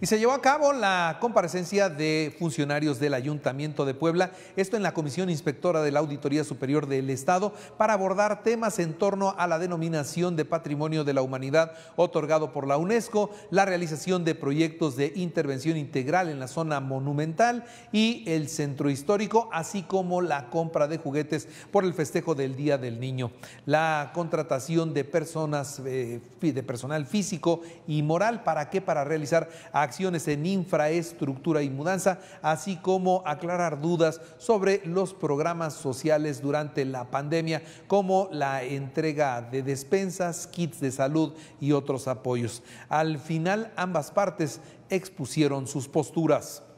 Y se llevó a cabo la comparecencia de funcionarios del Ayuntamiento de Puebla, esto en la Comisión Inspectora de la Auditoría Superior del Estado, para abordar temas en torno a la denominación de Patrimonio de la Humanidad otorgado por la UNESCO, la realización de proyectos de intervención integral en la zona monumental y el centro histórico, así como la compra de juguetes por el festejo del Día del Niño, la contratación de personas, eh, de personal físico y moral, ¿para qué? Para realizar acciones en infraestructura y mudanza, así como aclarar dudas sobre los programas sociales durante la pandemia, como la entrega de despensas, kits de salud y otros apoyos. Al final, ambas partes expusieron sus posturas.